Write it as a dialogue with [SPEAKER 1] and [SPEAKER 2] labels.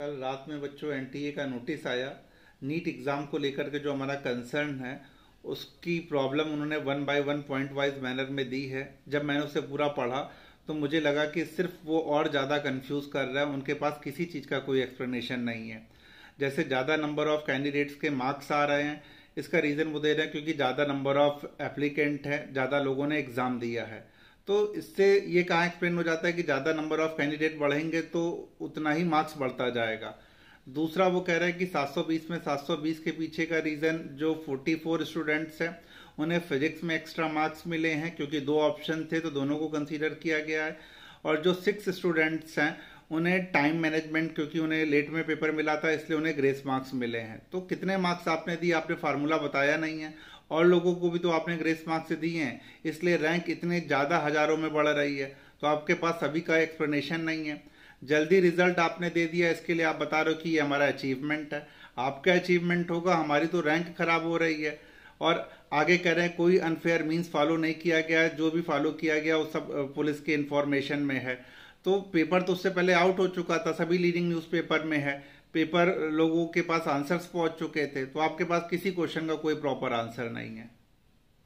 [SPEAKER 1] कल रात में बच्चों एनटीए का नोटिस आया नीट एग्ज़ाम को लेकर के जो हमारा कंसर्न है उसकी प्रॉब्लम उन्होंने one by one point wise manner में दी है जब मैंने उसे पूरा पढ़ा तो मुझे लगा कि सिर्फ वो और ज़्यादा कंफ्यूज कर रहा है उनके पास किसी चीज़ का कोई एक्सप्लेनेशन नहीं है जैसे ज़्यादा नंबर ऑफ कैंडिडेट्स के मार्क्स आ रहे हैं इसका रीज़न वो दे रहे हैं क्योंकि ज़्यादा नंबर ऑफ एप्लीकेंट है ज़्यादा लोगों ने एग्ज़ाम दिया है तो इससे ये कहाँ एक्सप्लेन हो जाता है कि ज़्यादा नंबर ऑफ कैंडिडेट बढ़ेंगे तो उतना ही मार्क्स बढ़ता जाएगा दूसरा वो कह रहा है कि 720 में 720 के पीछे का रीज़न जो 44 स्टूडेंट्स हैं उन्हें फिजिक्स में एक्स्ट्रा मार्क्स मिले हैं क्योंकि दो ऑप्शन थे तो दोनों को कंसीडर किया गया है और जो सिक्स स्टूडेंट्स हैं उन्हें टाइम मैनेजमेंट क्योंकि उन्हें लेट में पेपर मिला था इसलिए उन्हें ग्रेस मार्क्स मिले हैं तो कितने मार्क्स आपने दिए आपने फार्मूला बताया नहीं है और लोगों को भी तो आपने ग्रेस मार्क्स दिए हैं इसलिए रैंक इतने ज़्यादा हज़ारों में बढ़ रही है तो आपके पास सभी का एक्सप्लेनेशन नहीं है जल्दी रिजल्ट आपने दे दिया इसके लिए आप बता रहे हो कि ये हमारा अचीवमेंट है आपका अचीवमेंट होगा हमारी तो रैंक खराब हो रही है और आगे कह रहे हैं कोई अनफेयर मीन्स फॉलो नहीं किया गया जो भी फॉलो किया गया वो सब पुलिस के इन्फॉर्मेशन में है तो पेपर तो उससे पहले आउट हो चुका था सभी लीडिंग न्यूज़पेपर में है पेपर लोगों के पास आंसर्स पहुंच चुके थे तो आपके पास किसी क्वेश्चन का कोई प्रॉपर आंसर नहीं है